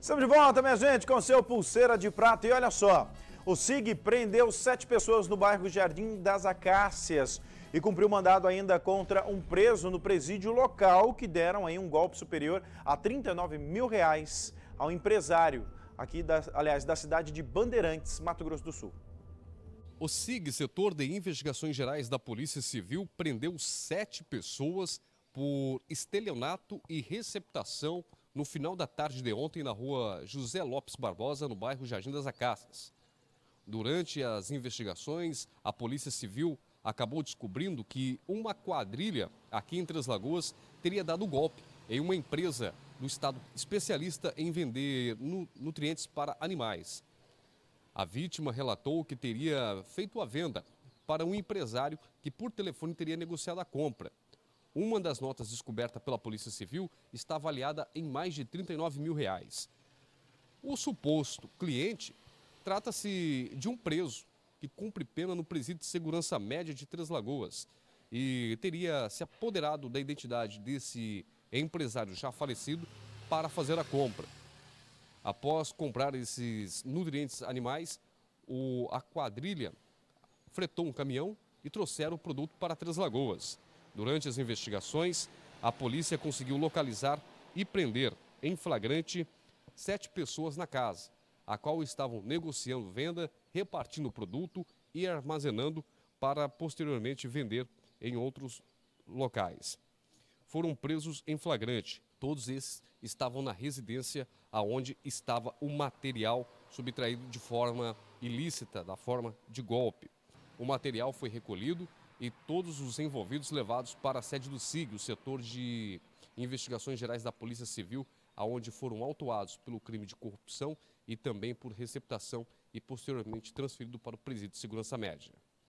Estamos de volta, minha gente, com seu Pulseira de Prata. E olha só, o SIG prendeu sete pessoas no bairro Jardim das Acácias e cumpriu mandado ainda contra um preso no presídio local que deram aí um golpe superior a 39 mil reais ao empresário aqui, da, aliás, da cidade de Bandeirantes, Mato Grosso do Sul. O SIG, setor de investigações gerais da Polícia Civil, prendeu sete pessoas por estelionato e receptação no final da tarde de ontem na rua José Lopes Barbosa, no bairro Jardim das Acacias. Durante as investigações, a Polícia Civil acabou descobrindo que uma quadrilha aqui em Três Lagoas teria dado golpe em uma empresa do estado especialista em vender nutrientes para animais. A vítima relatou que teria feito a venda para um empresário que por telefone teria negociado a compra. Uma das notas descoberta pela Polícia Civil está avaliada em mais de 39 mil reais. O suposto cliente trata-se de um preso que cumpre pena no presídio de segurança média de Três Lagoas e teria se apoderado da identidade desse empresário já falecido para fazer a compra. Após comprar esses nutrientes animais, o, a quadrilha fretou um caminhão e trouxeram o produto para Três Lagoas. Durante as investigações, a polícia conseguiu localizar e prender em flagrante sete pessoas na casa, a qual estavam negociando venda, repartindo o produto e armazenando para posteriormente vender em outros locais. Foram presos em flagrante. Todos esses estavam na residência aonde estava o material subtraído de forma ilícita, da forma de golpe. O material foi recolhido e todos os envolvidos levados para a sede do SIG, o setor de investigações gerais da Polícia Civil, aonde foram autuados pelo crime de corrupção e também por receptação e posteriormente transferido para o presídio de segurança média.